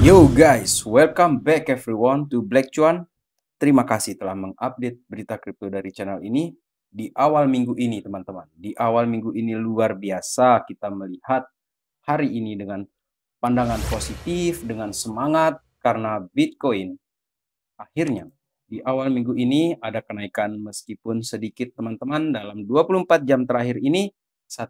Yo guys, welcome back everyone to Black Chuan. Terima kasih telah mengupdate berita kripto dari channel ini di awal minggu ini teman-teman. Di awal minggu ini luar biasa kita melihat hari ini dengan pandangan positif, dengan semangat karena Bitcoin akhirnya di awal minggu ini ada kenaikan meskipun sedikit teman-teman dalam 24 jam terakhir ini 1,4%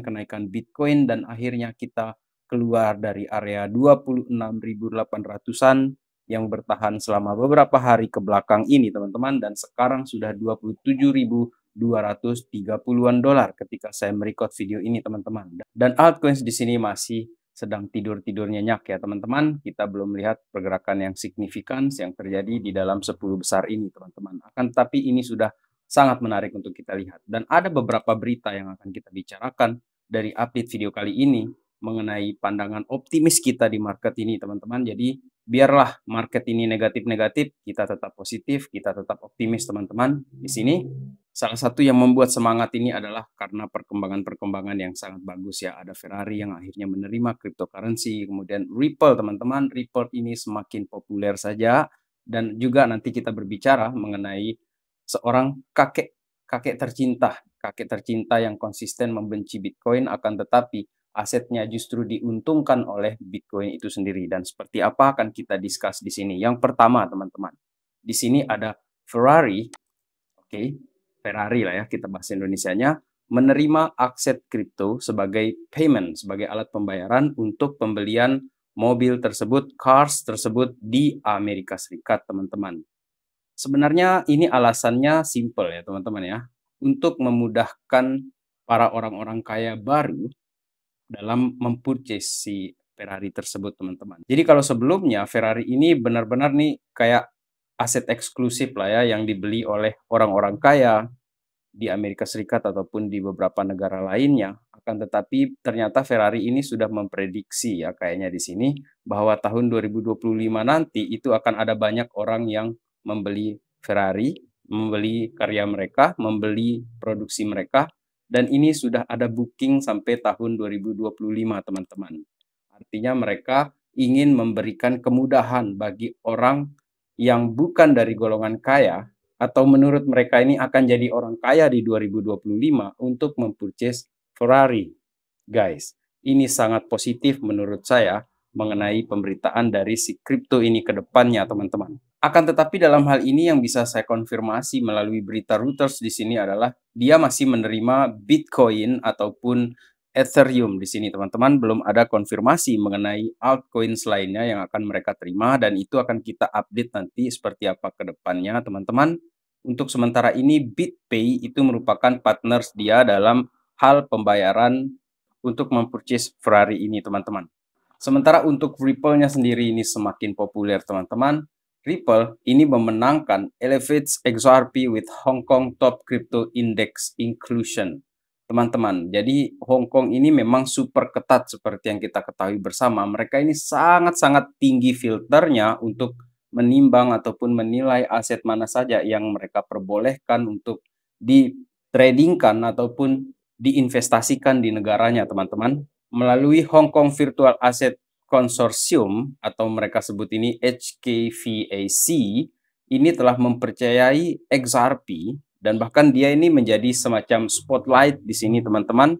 kenaikan Bitcoin dan akhirnya kita keluar dari area 26.800-an yang bertahan selama beberapa hari ke belakang ini teman-teman dan sekarang sudah 27.230-an dolar ketika saya merecord video ini teman-teman. Dan altcoins di sini masih sedang tidur-tidur nyenyak ya teman-teman. Kita belum melihat pergerakan yang signifikan yang terjadi di dalam 10 besar ini teman-teman. Akan tapi ini sudah sangat menarik untuk kita lihat. Dan ada beberapa berita yang akan kita bicarakan dari update video kali ini mengenai pandangan optimis kita di market ini, teman-teman. Jadi, biarlah market ini negatif-negatif, kita tetap positif, kita tetap optimis, teman-teman. Di sini, salah satu yang membuat semangat ini adalah karena perkembangan-perkembangan yang sangat bagus ya. Ada Ferrari yang akhirnya menerima cryptocurrency, kemudian Ripple, teman-teman. Ripple ini semakin populer saja. Dan juga nanti kita berbicara mengenai seorang kakek, kakek tercinta. Kakek tercinta yang konsisten membenci Bitcoin akan tetapi asetnya justru diuntungkan oleh Bitcoin itu sendiri. Dan seperti apa akan kita discuss di sini. Yang pertama, teman-teman, di sini ada Ferrari, oke, okay, Ferrari lah ya, kita Indonesia Indonesianya, menerima aset kripto sebagai payment, sebagai alat pembayaran untuk pembelian mobil tersebut, cars tersebut di Amerika Serikat, teman-teman. Sebenarnya ini alasannya simple ya, teman-teman ya. Untuk memudahkan para orang-orang kaya baru dalam mempurchase si Ferrari tersebut teman-teman. Jadi kalau sebelumnya Ferrari ini benar-benar nih kayak aset eksklusif lah ya yang dibeli oleh orang-orang kaya di Amerika Serikat ataupun di beberapa negara lainnya. Akan tetapi ternyata Ferrari ini sudah memprediksi ya kayaknya di sini bahwa tahun 2025 nanti itu akan ada banyak orang yang membeli Ferrari, membeli karya mereka, membeli produksi mereka dan ini sudah ada booking sampai tahun 2025 teman-teman. Artinya mereka ingin memberikan kemudahan bagi orang yang bukan dari golongan kaya atau menurut mereka ini akan jadi orang kaya di 2025 untuk mempurchase Ferrari. Guys, ini sangat positif menurut saya mengenai pemberitaan dari si kripto ini ke depannya, teman-teman. Akan tetapi dalam hal ini yang bisa saya konfirmasi melalui berita Reuters di sini adalah dia masih menerima Bitcoin ataupun Ethereum di sini teman-teman belum ada konfirmasi mengenai altcoins lainnya yang akan mereka terima dan itu akan kita update nanti seperti apa ke depannya teman-teman. Untuk sementara ini BitPay itu merupakan partners dia dalam hal pembayaran untuk mempurchase Ferrari ini teman-teman. Sementara untuk Ripple-nya sendiri ini semakin populer teman-teman Ripple ini memenangkan Elevates XRP with Hong Kong Top Crypto Index Inclusion. Teman-teman, jadi Hong Kong ini memang super ketat seperti yang kita ketahui bersama. Mereka ini sangat-sangat tinggi filternya untuk menimbang ataupun menilai aset mana saja yang mereka perbolehkan untuk ditradingkan ataupun diinvestasikan di negaranya, teman-teman. Melalui Hong Kong Virtual Asset konsorsium atau mereka sebut ini HKVAC ini telah mempercayai XRP dan bahkan dia ini menjadi semacam spotlight di sini teman-teman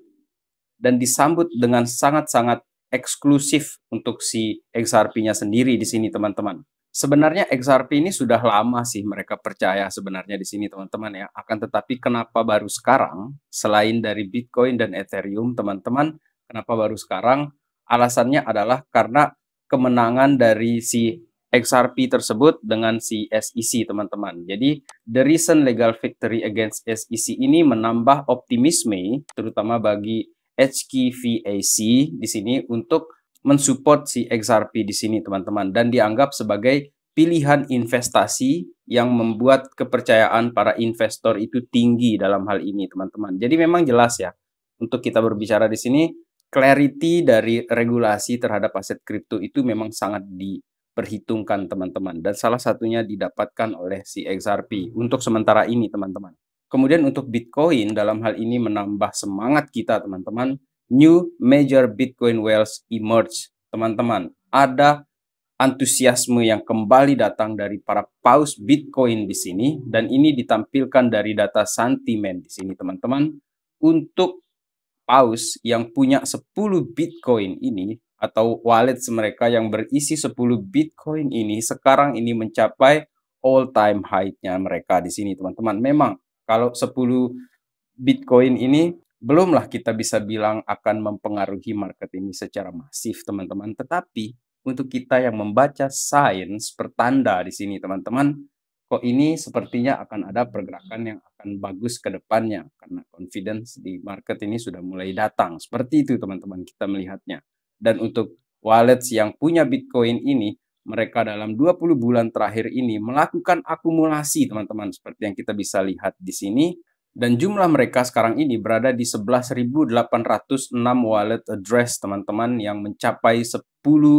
dan disambut dengan sangat-sangat eksklusif untuk si XRP-nya sendiri di sini teman-teman. Sebenarnya XRP ini sudah lama sih mereka percaya sebenarnya di sini teman-teman ya. Akan tetapi kenapa baru sekarang selain dari Bitcoin dan Ethereum teman-teman, kenapa baru sekarang? Alasannya adalah karena kemenangan dari si XRP tersebut dengan si SEC, teman-teman. Jadi, the recent legal victory against SEC ini menambah optimisme, terutama bagi HKVAC di sini untuk mensupport si XRP di sini, teman-teman. Dan dianggap sebagai pilihan investasi yang membuat kepercayaan para investor itu tinggi dalam hal ini, teman-teman. Jadi memang jelas ya, untuk kita berbicara di sini, clarity dari regulasi terhadap aset kripto itu memang sangat diperhitungkan teman-teman dan salah satunya didapatkan oleh si XRP untuk sementara ini teman-teman. Kemudian untuk Bitcoin dalam hal ini menambah semangat kita teman-teman. New major Bitcoin whales emerge teman-teman. Ada antusiasme yang kembali datang dari para paus Bitcoin di sini dan ini ditampilkan dari data sentimen di sini teman-teman untuk paus yang punya 10 Bitcoin ini atau wallet mereka yang berisi 10 Bitcoin ini sekarang ini mencapai all time high-nya mereka di sini teman-teman. Memang kalau 10 Bitcoin ini belumlah kita bisa bilang akan mempengaruhi market ini secara masif teman-teman. Tetapi untuk kita yang membaca sains pertanda di sini teman-teman, kok ini sepertinya akan ada pergerakan yang akan bagus ke depannya karena confidence di market ini sudah mulai datang. Seperti itu teman-teman kita melihatnya. Dan untuk wallet yang punya Bitcoin ini, mereka dalam 20 bulan terakhir ini melakukan akumulasi teman-teman seperti yang kita bisa lihat di sini dan jumlah mereka sekarang ini berada di 11.806 wallet address teman-teman yang mencapai 10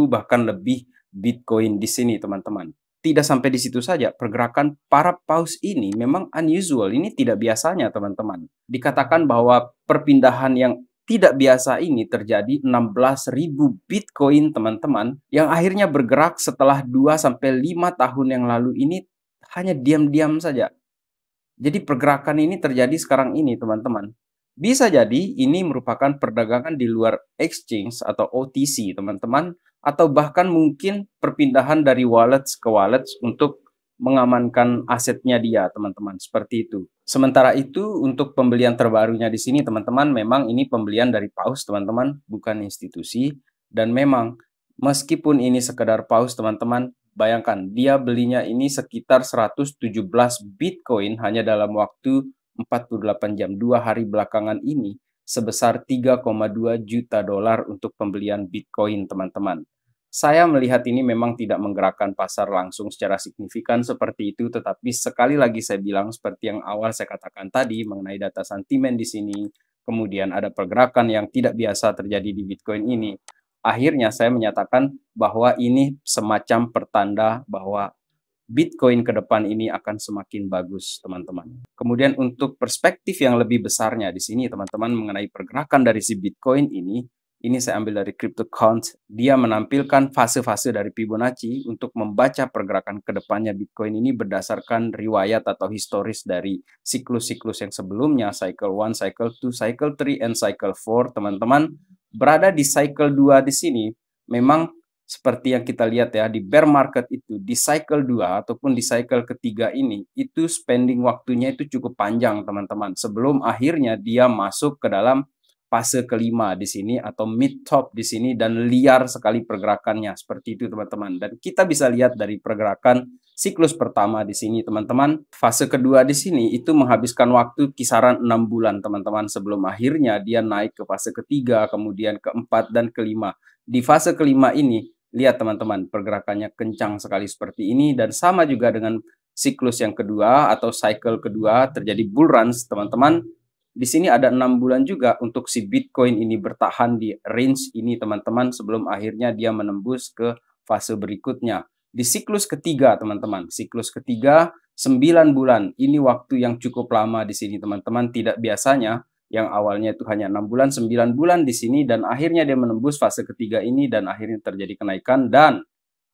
bahkan lebih Bitcoin di sini teman-teman tidak sampai di situ saja, pergerakan para paus ini memang unusual. Ini tidak biasanya, teman-teman. Dikatakan bahwa perpindahan yang tidak biasa ini terjadi 16.000 Bitcoin, teman-teman, yang akhirnya bergerak setelah 2 sampai 5 tahun yang lalu ini hanya diam-diam saja. Jadi pergerakan ini terjadi sekarang ini, teman-teman. Bisa jadi ini merupakan perdagangan di luar exchange atau OTC, teman-teman, atau bahkan mungkin perpindahan dari wallet ke wallet untuk mengamankan asetnya dia, teman-teman, seperti itu. Sementara itu, untuk pembelian terbarunya di sini, teman-teman, memang ini pembelian dari paus, teman-teman, bukan institusi. Dan memang, meskipun ini sekedar paus, teman-teman, bayangkan, dia belinya ini sekitar 117 Bitcoin hanya dalam waktu 48 jam dua hari belakangan ini sebesar 3,2 juta dolar untuk pembelian Bitcoin, teman-teman. Saya melihat ini memang tidak menggerakkan pasar langsung secara signifikan seperti itu, tetapi sekali lagi saya bilang seperti yang awal saya katakan tadi mengenai data sentimen di sini, kemudian ada pergerakan yang tidak biasa terjadi di Bitcoin ini. Akhirnya saya menyatakan bahwa ini semacam pertanda bahwa Bitcoin ke depan ini akan semakin bagus, teman-teman. Kemudian untuk perspektif yang lebih besarnya di sini, teman-teman, mengenai pergerakan dari si Bitcoin ini, ini saya ambil dari Crypto CryptoCount. Dia menampilkan fase-fase dari Fibonacci untuk membaca pergerakan ke depannya Bitcoin ini berdasarkan riwayat atau historis dari siklus-siklus yang sebelumnya, cycle 1, cycle 2, cycle 3, and cycle 4, teman-teman. Berada di cycle 2 di sini, memang seperti yang kita lihat ya di bear market itu di cycle 2 ataupun di cycle ketiga ini itu spending waktunya itu cukup panjang teman-teman sebelum akhirnya dia masuk ke dalam fase kelima di sini atau mid top di sini dan liar sekali pergerakannya seperti itu teman-teman dan kita bisa lihat dari pergerakan siklus pertama di sini teman-teman fase kedua di sini itu menghabiskan waktu kisaran enam bulan teman-teman sebelum akhirnya dia naik ke fase ketiga kemudian keempat dan kelima di fase kelima ini Lihat teman-teman, pergerakannya kencang sekali seperti ini dan sama juga dengan siklus yang kedua atau cycle kedua terjadi bull runs, teman-teman. Di sini ada enam bulan juga untuk si Bitcoin ini bertahan di range ini, teman-teman, sebelum akhirnya dia menembus ke fase berikutnya. Di siklus ketiga, teman-teman, siklus ketiga 9 bulan. Ini waktu yang cukup lama di sini, teman-teman. Tidak biasanya yang awalnya itu hanya enam bulan, 9 bulan di sini dan akhirnya dia menembus fase ketiga ini dan akhirnya terjadi kenaikan dan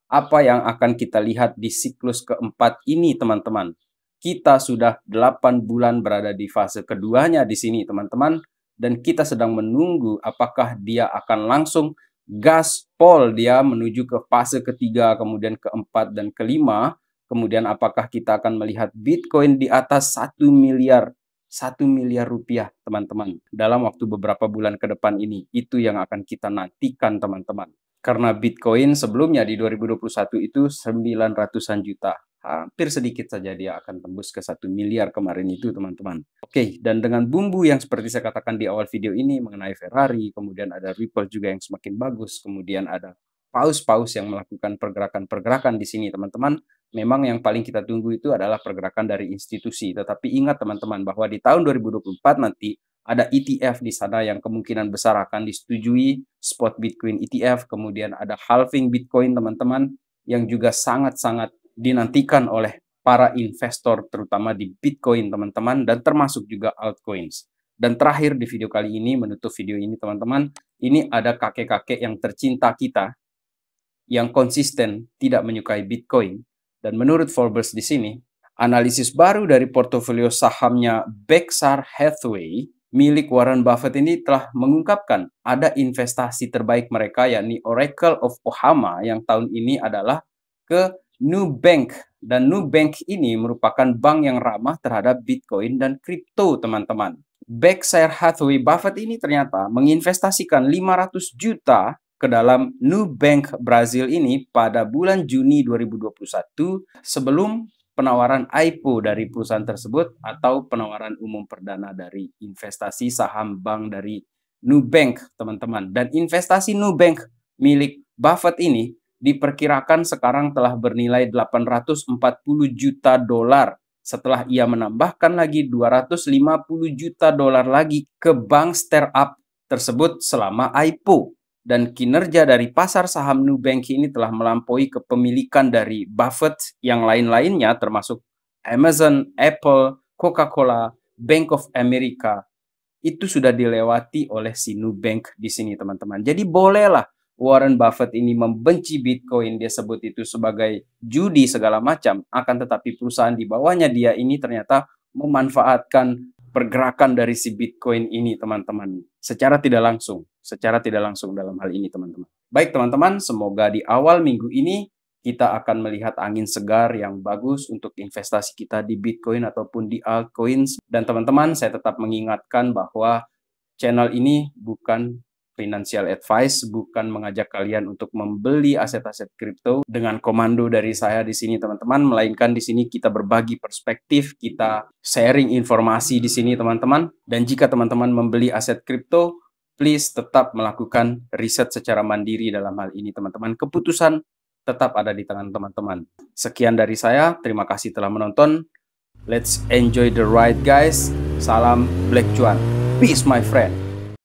apa yang akan kita lihat di siklus keempat ini teman-teman. Kita sudah 8 bulan berada di fase keduanya di sini teman-teman dan kita sedang menunggu apakah dia akan langsung gaspol dia menuju ke fase ketiga, kemudian keempat dan kelima. Kemudian apakah kita akan melihat Bitcoin di atas 1 miliar 1 miliar rupiah, teman-teman, dalam waktu beberapa bulan ke depan ini. Itu yang akan kita nantikan, teman-teman. Karena Bitcoin sebelumnya di 2021 itu 900-an juta. Hampir sedikit saja dia akan tembus ke 1 miliar kemarin itu, teman-teman. Oke, dan dengan bumbu yang seperti saya katakan di awal video ini mengenai Ferrari, kemudian ada Ripple juga yang semakin bagus, kemudian ada paus-paus yang melakukan pergerakan-pergerakan di sini, teman-teman memang yang paling kita tunggu itu adalah pergerakan dari institusi. Tetapi ingat teman-teman bahwa di tahun 2024 nanti ada ETF di sana yang kemungkinan besar akan disetujui spot Bitcoin ETF, kemudian ada halving Bitcoin teman-teman yang juga sangat-sangat dinantikan oleh para investor terutama di Bitcoin teman-teman dan termasuk juga altcoins. Dan terakhir di video kali ini menutup video ini teman-teman, ini ada kakek-kakek yang tercinta kita yang konsisten tidak menyukai Bitcoin dan menurut Forbes di sini, analisis baru dari portofolio sahamnya Berkshire Hathaway milik Warren Buffett ini telah mengungkapkan ada investasi terbaik mereka yakni Oracle of Ohama yang tahun ini adalah ke New Bank dan New Bank ini merupakan bank yang ramah terhadap Bitcoin dan kripto, teman-teman. Berkshire Hathaway Buffett ini ternyata menginvestasikan 500 juta ke dalam New Bank Brazil ini pada bulan Juni 2021 sebelum penawaran IPO dari perusahaan tersebut atau penawaran umum perdana dari investasi saham bank dari New Bank teman-teman. Dan investasi New Bank milik Buffett ini diperkirakan sekarang telah bernilai 840 juta dolar setelah ia menambahkan lagi 250 juta dolar lagi ke bank startup tersebut selama IPO dan kinerja dari pasar saham New Bank ini telah melampaui kepemilikan dari Buffett yang lain-lainnya termasuk Amazon, Apple, Coca-Cola, Bank of America. Itu sudah dilewati oleh si New Bank di sini teman-teman. Jadi bolehlah Warren Buffett ini membenci Bitcoin, dia sebut itu sebagai judi segala macam. Akan tetapi perusahaan di bawahnya dia ini ternyata memanfaatkan pergerakan dari si Bitcoin ini, teman-teman. Secara tidak langsung, secara tidak langsung dalam hal ini, teman-teman. Baik, teman-teman, semoga di awal minggu ini kita akan melihat angin segar yang bagus untuk investasi kita di Bitcoin ataupun di altcoins. Dan teman-teman, saya tetap mengingatkan bahwa channel ini bukan financial advice, bukan mengajak kalian untuk membeli aset-aset kripto dengan komando dari saya di sini teman-teman, melainkan di sini kita berbagi perspektif, kita sharing informasi di sini teman-teman. Dan jika teman-teman membeli aset kripto, please tetap melakukan riset secara mandiri dalam hal ini teman-teman. Keputusan tetap ada di tangan teman-teman. Sekian dari saya, terima kasih telah menonton. Let's enjoy the ride guys. Salam Black Juan. Peace my friend.